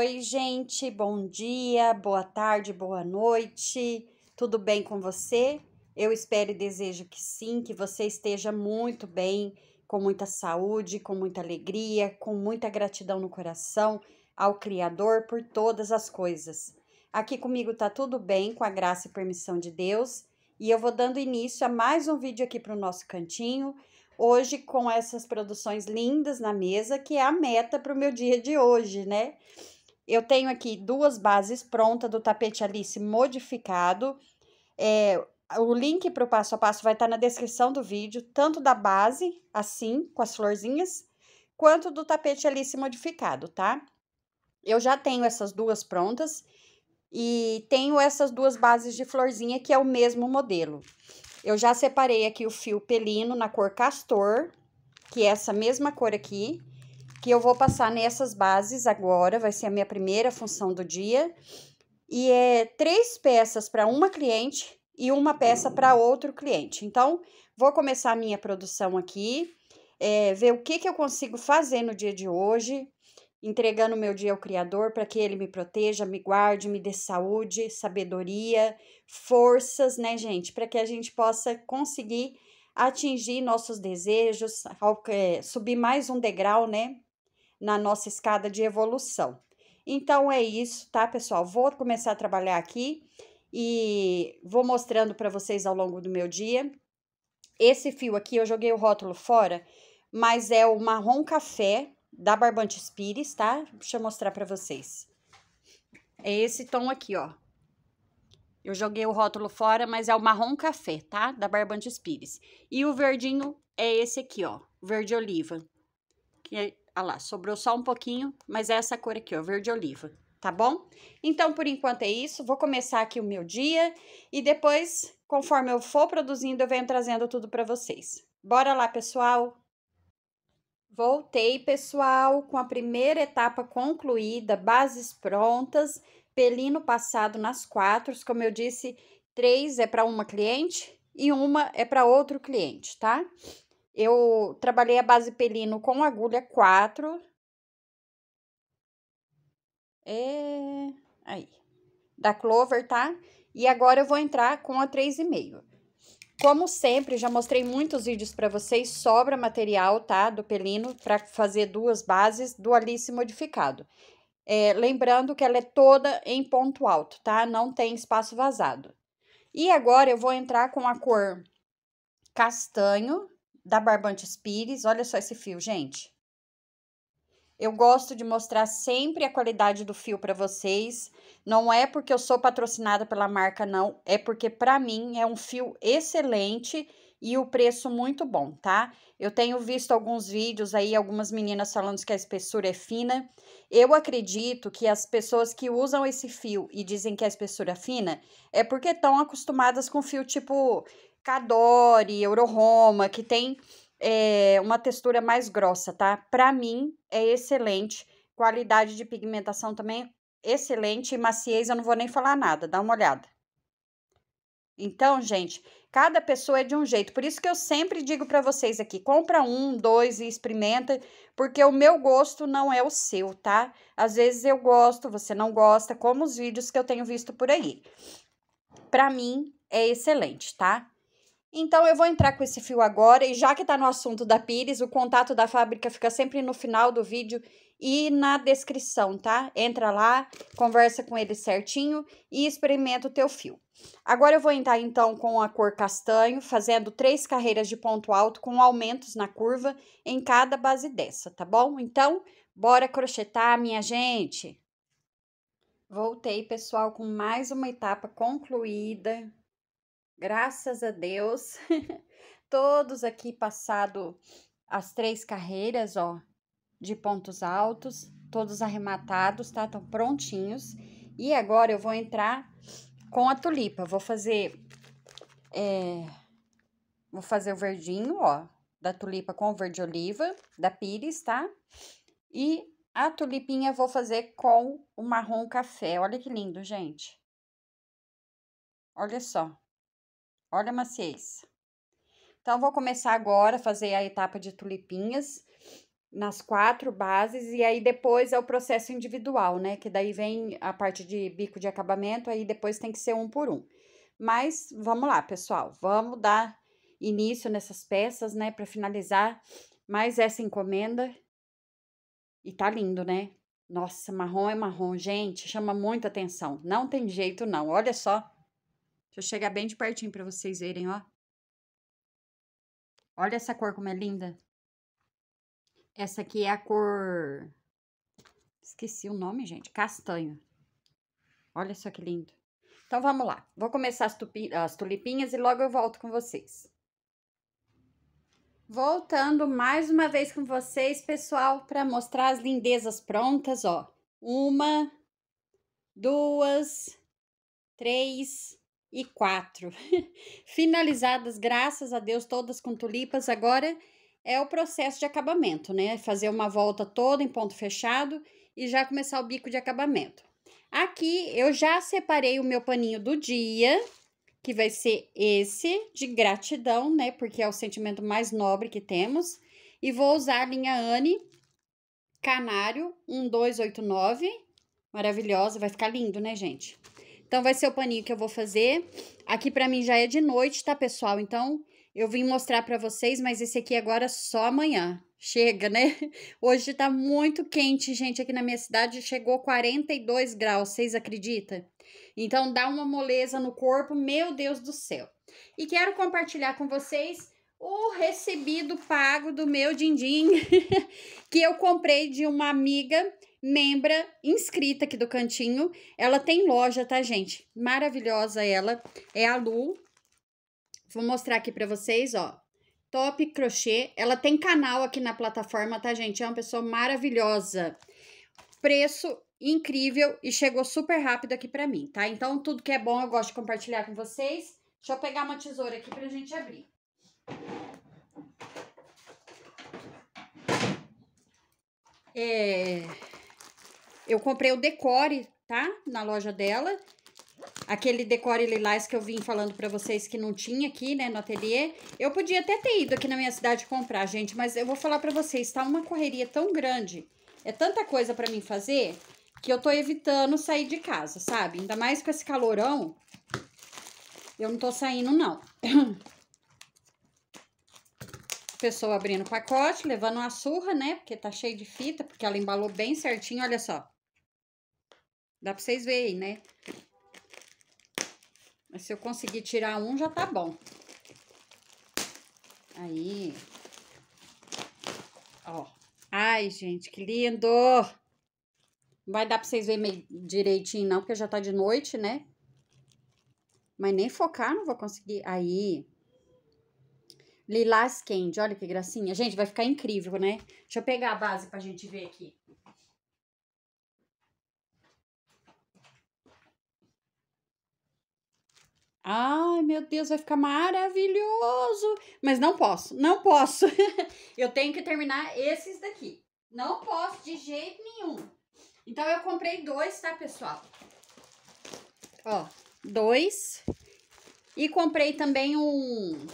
Oi, gente, bom dia, boa tarde, boa noite, tudo bem com você? Eu espero e desejo que sim, que você esteja muito bem, com muita saúde, com muita alegria, com muita gratidão no coração ao Criador por todas as coisas. Aqui comigo tá tudo bem, com a graça e permissão de Deus, e eu vou dando início a mais um vídeo aqui para o nosso cantinho. Hoje, com essas produções lindas na mesa, que é a meta para o meu dia de hoje, né? Eu tenho aqui duas bases prontas do tapete Alice modificado. É, o link para o passo a passo vai estar tá na descrição do vídeo, tanto da base, assim, com as florzinhas, quanto do tapete Alice modificado, tá? Eu já tenho essas duas prontas e tenho essas duas bases de florzinha que é o mesmo modelo. Eu já separei aqui o fio pelino na cor castor, que é essa mesma cor aqui, que eu vou passar nessas bases agora, vai ser a minha primeira função do dia. E é três peças para uma cliente e uma peça para outro cliente. Então, vou começar a minha produção aqui, é, ver o que, que eu consigo fazer no dia de hoje, entregando o meu dia ao Criador para que ele me proteja, me guarde, me dê saúde, sabedoria, forças, né, gente? Para que a gente possa conseguir atingir nossos desejos, é, subir mais um degrau, né? na nossa escada de evolução. Então é isso, tá, pessoal? Vou começar a trabalhar aqui e vou mostrando para vocês ao longo do meu dia. Esse fio aqui eu joguei o rótulo fora, mas é o marrom café da Barbante Spires, tá? Deixa eu mostrar para vocês. É esse tom aqui, ó. Eu joguei o rótulo fora, mas é o marrom café, tá? Da Barbante Spires. E o verdinho é esse aqui, ó, verde oliva, que é Olha lá, sobrou só um pouquinho, mas é essa cor aqui, ó, verde oliva, tá bom? Então, por enquanto é isso, vou começar aqui o meu dia e depois, conforme eu for produzindo, eu venho trazendo tudo para vocês. Bora lá, pessoal! Voltei, pessoal, com a primeira etapa concluída, bases prontas, pelino passado nas quatro, como eu disse, três é para uma cliente e uma é para outro cliente, tá? Tá? Eu trabalhei a base pelino com agulha 4. É... Aí. Da Clover, tá? E agora eu vou entrar com a 3,5. Como sempre, já mostrei muitos vídeos para vocês, sobra material, tá? Do pelino para fazer duas bases do Alice modificado. É, lembrando que ela é toda em ponto alto, tá? Não tem espaço vazado. E agora eu vou entrar com a cor castanho, da Barbantes Pires. Olha só esse fio, gente. Eu gosto de mostrar sempre a qualidade do fio para vocês. Não é porque eu sou patrocinada pela marca, não. É porque, para mim, é um fio excelente e o preço muito bom, tá? Eu tenho visto alguns vídeos aí, algumas meninas falando que a espessura é fina. Eu acredito que as pessoas que usam esse fio e dizem que a espessura é fina é porque estão acostumadas com fio tipo Cadore, Euroroma, que tem é, uma textura mais grossa, tá? Para mim é excelente. Qualidade de pigmentação também é excelente. E maciez eu não vou nem falar nada, dá uma olhada. Então, gente, cada pessoa é de um jeito. Por isso que eu sempre digo para vocês aqui, compra um, dois e experimenta, porque o meu gosto não é o seu, tá? Às vezes eu gosto, você não gosta, como os vídeos que eu tenho visto por aí. Para mim é excelente, tá? Então eu vou entrar com esse fio agora e já que está no assunto da Pires, o contato da fábrica fica sempre no final do vídeo e na descrição, tá? Entra lá, conversa com ele certinho e experimenta o teu fio. Agora eu vou entrar então com a cor castanho, fazendo três carreiras de ponto alto com aumentos na curva em cada base dessa, tá bom? Então, bora crochetar, minha gente! Voltei, pessoal, com mais uma etapa concluída, graças a Deus, todos aqui passado as três carreiras, ó, de pontos altos, todos arrematados, tá? Estão prontinhos. E agora eu vou entrar com a tulipa. Vou fazer, é, vou fazer o verdinho, ó, da tulipa com o verde oliva, da pires, tá? E a tulipinha vou fazer com o marrom café. Olha que lindo, gente. Olha só. Olha a maciez. Então, vou começar agora a fazer a etapa de tulipinhas nas quatro bases e aí depois é o processo individual, né? Que daí vem a parte de bico de acabamento, aí depois tem que ser um por um. Mas vamos lá, pessoal, vamos dar início nessas peças, né, para finalizar mais essa encomenda. E tá lindo, né? Nossa, marrom é marrom, gente, chama muita atenção. Não tem jeito não. Olha só. Deixa eu chegar bem de pertinho para vocês verem, ó. Olha essa cor como é linda. Essa aqui é a cor... Esqueci o nome, gente. Castanho. Olha só que lindo. Então, vamos lá. Vou começar as, tupi... as tulipinhas e logo eu volto com vocês. Voltando mais uma vez com vocês, pessoal, para mostrar as lindezas prontas, ó. Uma, duas, três, e quatro. Finalizadas, graças a Deus, todas com tulipas. Agora é o processo de acabamento, né? Fazer uma volta toda em ponto fechado e já começar o bico de acabamento. Aqui eu já separei o meu paninho do dia, que vai ser esse de gratidão, né? Porque é o sentimento mais nobre que temos. E vou usar a linha Anne Canário 1289. Maravilhosa, vai ficar lindo, né, gente? Então, vai ser o paninho que eu vou fazer. Aqui pra mim já é de noite, tá, pessoal? Então, eu vim mostrar pra vocês, mas esse aqui agora é só amanhã. Chega, né? Hoje tá muito quente, gente. Aqui na minha cidade chegou 42 graus, vocês acreditam? Então, dá uma moleza no corpo, meu Deus do céu. E quero compartilhar com vocês o recebido pago do meu din-din, que eu comprei de uma amiga membra inscrita aqui do cantinho. Ela tem loja, tá, gente? Maravilhosa ela. É a Lu. Vou mostrar aqui para vocês, ó. Top Crochê. Ela tem canal aqui na plataforma, tá, gente? É uma pessoa maravilhosa. Preço incrível e chegou super rápido aqui para mim, tá? Então, tudo que é bom eu gosto de compartilhar com vocês. Deixa eu pegar uma tesoura aqui pra gente abrir. É... Eu comprei o decore, tá? Na loja dela. Aquele decore lilás que eu vim falando pra vocês que não tinha aqui, né, no ateliê. Eu podia até ter ido aqui na minha cidade comprar, gente, mas eu vou falar pra vocês, tá uma correria tão grande, é tanta coisa pra mim fazer, que eu tô evitando sair de casa, sabe? Ainda mais com esse calorão, eu não tô saindo, não. Pessoa abrindo o pacote, levando uma surra, né? Porque tá cheio de fita, porque ela embalou bem certinho, olha só. Dá pra vocês verem, né? Mas se eu conseguir tirar um, já tá bom. Aí. Ó. Ai, gente, que lindo! Não vai dar pra vocês verem meio direitinho, não, porque já tá de noite, né? Mas nem focar não vou conseguir. Aí. Lilás Candy, olha que gracinha. Gente, vai ficar incrível, né? Deixa eu pegar a base pra gente ver aqui. Ai, meu Deus, vai ficar maravilhoso. Mas não posso, não posso. eu tenho que terminar esses daqui. Não posso de jeito nenhum. Então, eu comprei dois, tá, pessoal? Ó, dois. E comprei também um...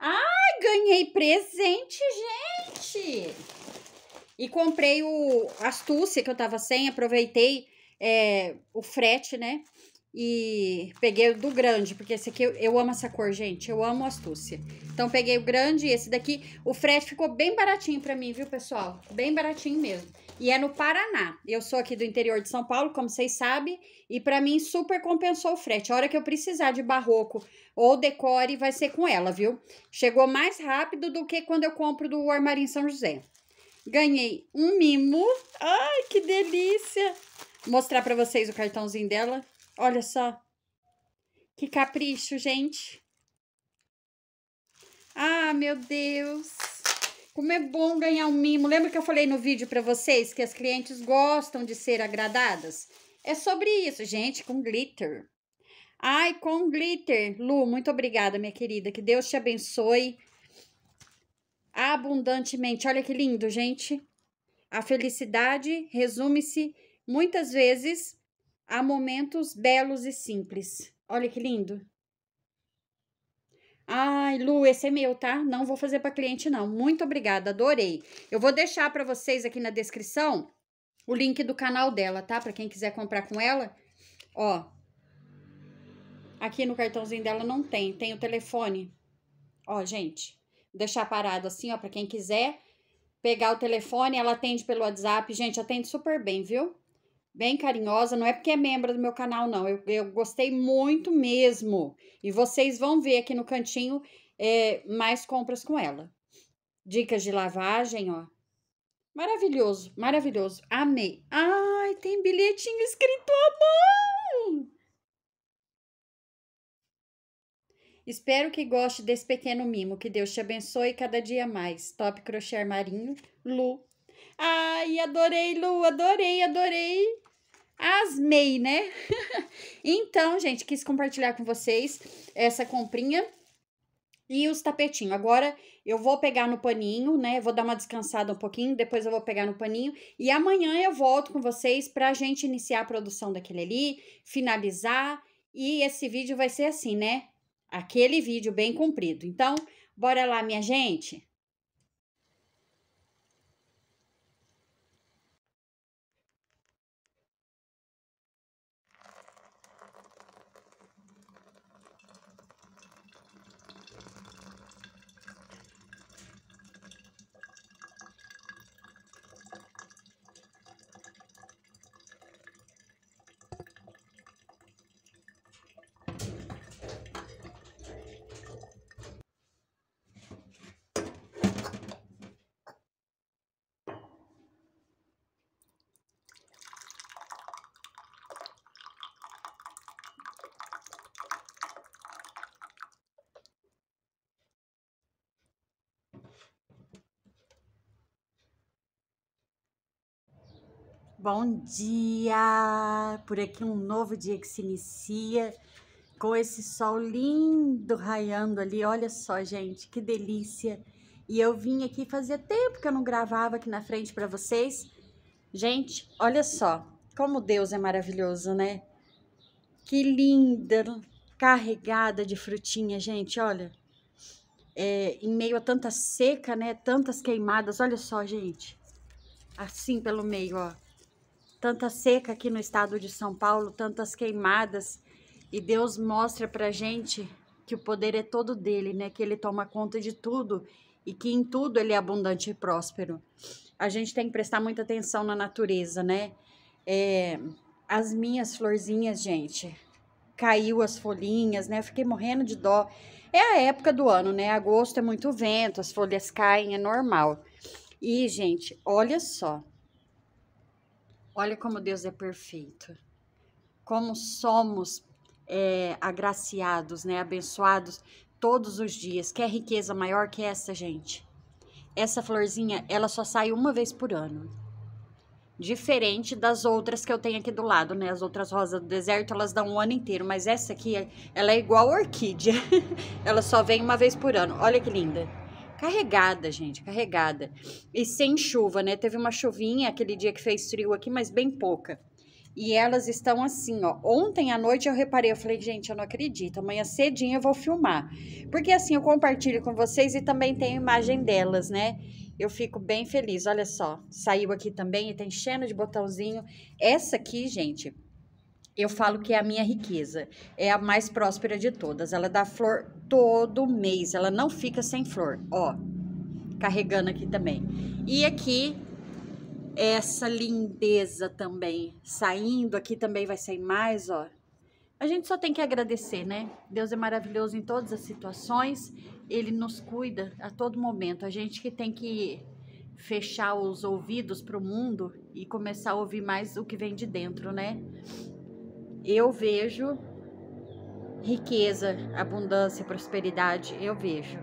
Ai, ganhei presente, gente! E comprei o Astúcia, que eu tava sem, aproveitei é, o frete, né? E peguei do grande, porque esse aqui eu, eu amo essa cor, gente. Eu amo astúcia. Então peguei o grande e esse daqui. O frete ficou bem baratinho pra mim, viu, pessoal? Bem baratinho mesmo. E é no Paraná. Eu sou aqui do interior de São Paulo, como vocês sabem. E pra mim super compensou o frete. A hora que eu precisar de barroco ou decore, vai ser com ela, viu? Chegou mais rápido do que quando eu compro do Armarim São José. Ganhei um mimo. Ai, que delícia! Mostrar para vocês o cartãozinho dela. Olha só. Que capricho, gente. Ah, meu Deus. Como é bom ganhar um mimo. Lembra que eu falei no vídeo para vocês que as clientes gostam de ser agradadas? É sobre isso, gente, com glitter. Ai, com glitter. Lu, muito obrigada, minha querida. Que Deus te abençoe abundantemente. Olha que lindo, gente. A felicidade resume-se muitas vezes Há momentos belos e simples. Olha que lindo. Ai, Lu, esse é meu, tá? Não vou fazer para cliente, não. Muito obrigada, adorei. Eu vou deixar para vocês aqui na descrição o link do canal dela, tá? Para quem quiser comprar com ela. Ó, aqui no cartãozinho dela não tem, tem o telefone. Ó, gente, deixar parado assim, ó, para quem quiser pegar o telefone, ela atende pelo WhatsApp. Gente, atende super bem, viu? bem carinhosa, não é porque é membro do meu canal, não. Eu, eu gostei muito mesmo. E vocês vão ver aqui no cantinho é, mais compras com ela. Dicas de lavagem, ó. Maravilhoso, maravilhoso. Amei. Ai, tem bilhetinho escrito à mão! Espero que goste desse pequeno mimo. Que Deus te abençoe cada dia mais. Top Crochê Marinho, Lu. Ai, adorei, Lu, adorei, adorei. Asmei, né? então, gente, quis compartilhar com vocês essa comprinha e os tapetinhos. Agora eu vou pegar no paninho, né? Vou dar uma descansada um pouquinho, depois eu vou pegar no paninho e amanhã eu volto com vocês pra gente iniciar a produção daquele ali, finalizar e esse vídeo vai ser assim, né? Aquele vídeo bem comprido. Então, bora lá, minha gente. Bom dia! Por aqui um novo dia que se inicia com esse sol lindo raiando ali. Olha só, gente, que delícia! E eu vim aqui fazia tempo que eu não gravava aqui na frente para vocês. Gente, olha só, como Deus é maravilhoso, né? Que linda, carregada de frutinha, gente, olha. É, em meio a tanta seca, né? Tantas queimadas, olha só, gente. Assim pelo meio, ó tanta seca aqui no estado de São Paulo, tantas queimadas, e Deus mostra pra gente que o poder é todo dele, né? Que ele toma conta de tudo e que em tudo ele é abundante e próspero. A gente tem que prestar muita atenção na natureza, né? É, as minhas florzinhas, gente, caiu as folhinhas, né? Eu fiquei morrendo de dó. É a época do ano, né? Agosto é muito vento, as folhas caem, é normal. E, gente, olha só, Olha como Deus é perfeito. Como somos é, agraciados, né? Abençoados todos os dias. Quer riqueza maior que essa, gente? Essa florzinha, ela só sai uma vez por ano. Diferente das outras que eu tenho aqui do lado, né? As outras rosas do deserto, elas dão um ano inteiro. Mas essa aqui, ela é igual orquídea. ela só vem uma vez por ano. Olha que linda carregada, gente, carregada. E sem chuva, né? Teve uma chuvinha aquele dia que fez frio aqui, mas bem pouca. E elas estão assim, ó. Ontem à noite eu reparei, eu falei, gente, eu não acredito. Amanhã cedinho eu vou filmar. Porque assim, eu compartilho com vocês e também tenho imagem delas, né? Eu fico bem feliz. Olha só, saiu aqui também e tem tá enchendo de botãozinho. Essa aqui, gente, eu falo que é a minha riqueza. É a mais próspera de todas. Ela dá flor todo mês. Ela não fica sem flor. Ó, carregando aqui também. E aqui, essa lindeza também. Saindo aqui também vai sair mais, ó. A gente só tem que agradecer, né? Deus é maravilhoso em todas as situações. Ele nos cuida a todo momento. A gente que tem que fechar os ouvidos para o mundo e começar a ouvir mais o que vem de dentro, né? eu vejo riqueza, abundância, prosperidade, eu vejo.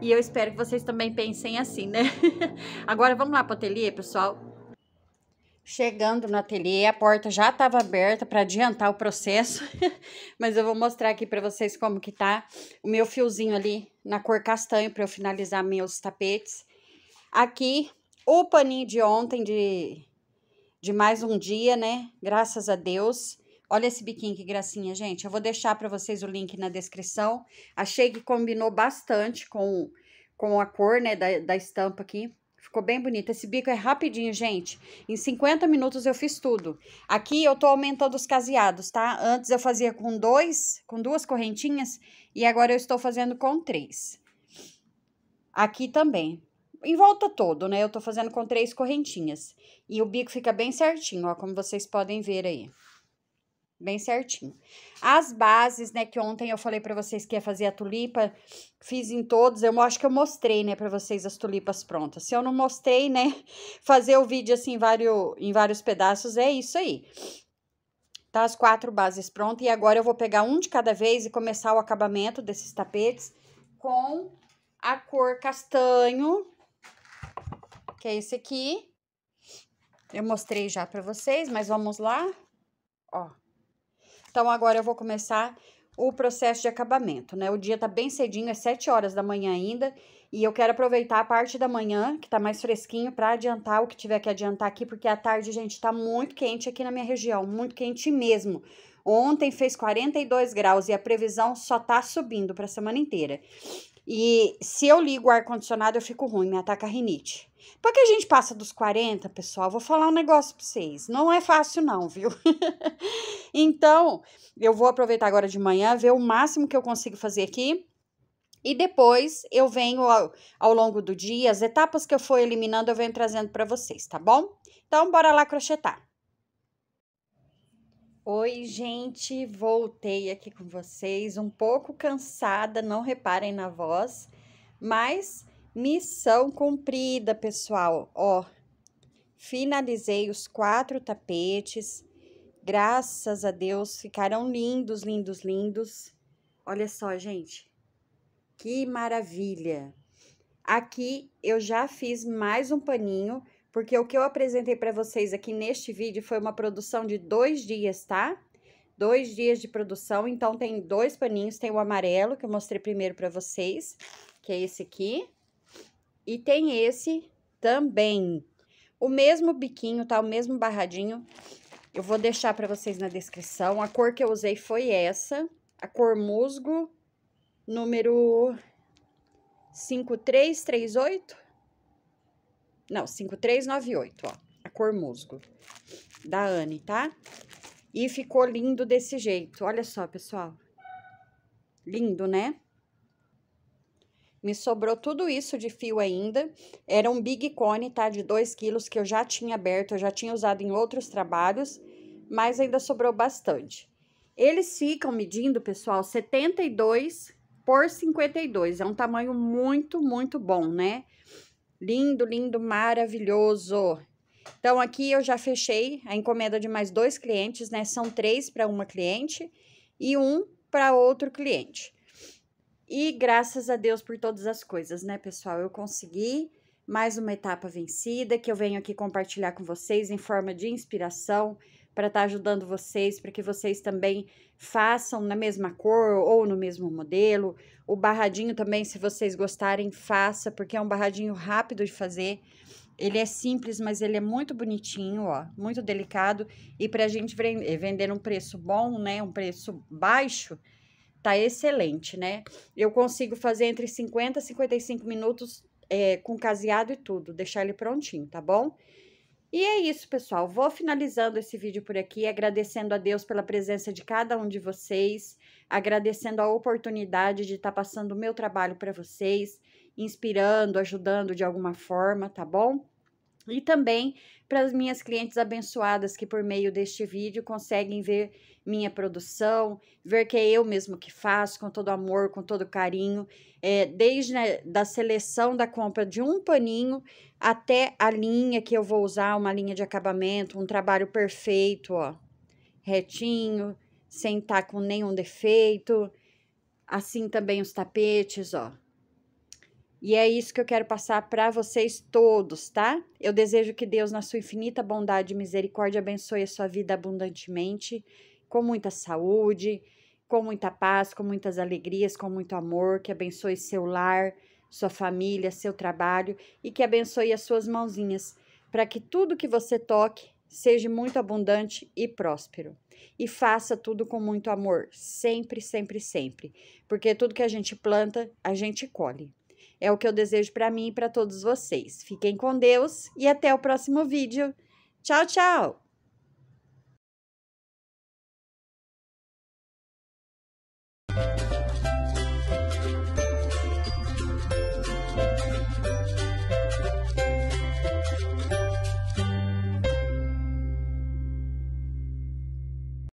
E eu espero que vocês também pensem assim, né? Agora vamos lá para o ateliê, pessoal. Chegando no ateliê, a porta já estava aberta para adiantar o processo, mas eu vou mostrar aqui para vocês como que tá o meu fiozinho ali na cor castanho para eu finalizar meus tapetes. Aqui o paninho de ontem de de mais um dia, né? Graças a Deus. Olha esse biquinho que gracinha, gente. Eu vou deixar para vocês o link na descrição. Achei que combinou bastante com, com a cor, né, da, da estampa aqui. Ficou bem bonito. Esse bico é rapidinho, gente. Em 50 minutos eu fiz tudo. Aqui eu tô aumentando os caseados, tá? Antes eu fazia com dois, com duas correntinhas, e agora eu estou fazendo com três. Aqui também. Em volta todo, né? Eu tô fazendo com três correntinhas. E o bico fica bem certinho, ó, como vocês podem ver aí bem certinho. As bases, né, que ontem eu falei para vocês que ia fazer a tulipa, fiz em todos, eu acho que eu mostrei, né, para vocês as tulipas prontas. Se eu não mostrei, né, fazer o vídeo assim em vários, em vários pedaços é isso aí. Tá as quatro bases prontas e agora eu vou pegar um de cada vez e começar o acabamento desses tapetes com a cor castanho, que é esse aqui. Eu mostrei já para vocês, mas vamos lá. Ó, então, agora eu vou começar o processo de acabamento, né? O dia tá bem cedinho, é 7 horas da manhã ainda, e eu quero aproveitar a parte da manhã, que tá mais fresquinho, para adiantar o que tiver que adiantar aqui, porque à tarde, gente, tá muito quente aqui na minha região, muito quente mesmo. Ontem fez 42 graus e a previsão só tá subindo para a semana inteira. E se eu ligo o ar-condicionado, eu fico ruim, me ataca a rinite. Porque a gente passa dos 40, pessoal, vou falar um negócio para vocês. Não é fácil, não, viu? então, eu vou aproveitar agora de manhã, ver o máximo que eu consigo fazer aqui. E depois eu venho ao, ao longo do dia, as etapas que eu for eliminando, eu venho trazendo para vocês, tá bom? Então, bora lá crochetar. Oi, gente, voltei aqui com vocês, um pouco cansada, não reparem na voz, mas missão cumprida, pessoal. Ó, finalizei os quatro tapetes, graças a Deus, ficaram lindos, lindos, lindos. Olha só, gente, que maravilha! Aqui eu já fiz mais um paninho porque o que eu apresentei para vocês aqui neste vídeo foi uma produção de dois dias, tá? Dois dias de produção, então tem dois paninhos, tem o amarelo, que eu mostrei primeiro para vocês, que é esse aqui, e tem esse também. O mesmo biquinho, tá? O mesmo barradinho, eu vou deixar para vocês na descrição. A cor que eu usei foi essa, a cor musgo, número 5338, não, 5398, ó. A cor musgo. Da Anne, tá? E ficou lindo desse jeito. Olha só, pessoal. Lindo, né? Me sobrou tudo isso de fio ainda. Era um big cone, tá? De 2 quilos que eu já tinha aberto, eu já tinha usado em outros trabalhos, mas ainda sobrou bastante. Eles ficam medindo, pessoal, 72 por 52. É um tamanho muito, muito bom, né? Lindo, lindo, maravilhoso. Então, aqui eu já fechei a encomenda de mais dois clientes, né? São três para uma cliente e um para outro cliente. E graças a Deus por todas as coisas, né, pessoal? Eu consegui mais uma etapa vencida que eu venho aqui compartilhar com vocês em forma de inspiração, para estar tá ajudando vocês, para que vocês também façam na mesma cor ou no mesmo modelo. O barradinho também, se vocês gostarem, faça, porque é um barradinho rápido de fazer. Ele é simples, mas ele é muito bonitinho, ó, muito delicado. E para a gente eh, vender um preço bom, né, um preço baixo, tá excelente, né? Eu consigo fazer entre 50 e 55 minutos é, com caseado e tudo, deixar ele prontinho, tá bom? E é isso, pessoal. Vou finalizando esse vídeo por aqui, agradecendo a Deus pela presença de cada um de vocês, agradecendo a oportunidade de estar tá passando o meu trabalho para vocês, inspirando, ajudando de alguma forma, tá bom? E também para as minhas clientes abençoadas que por meio deste vídeo conseguem ver minha produção, ver que é eu mesmo que faço com todo amor, com todo carinho, é, desde né, da seleção da compra de um paninho até a linha que eu vou usar, uma linha de acabamento, um trabalho perfeito, ó, retinho, sem estar tá com nenhum defeito, assim também os tapetes, ó. E é isso que eu quero passar para vocês todos, tá? Eu desejo que Deus, na sua infinita bondade e misericórdia, abençoe a sua vida abundantemente, com muita saúde, com muita paz, com muitas alegrias, com muito amor, que abençoe seu lar, sua família, seu trabalho e que abençoe as suas mãozinhas, para que tudo que você toque seja muito abundante e próspero. E faça tudo com muito amor, sempre, sempre, sempre, porque tudo que a gente planta, a gente colhe. É o que eu desejo para mim e para todos vocês. Fiquem com Deus e até o próximo vídeo. Tchau, tchau!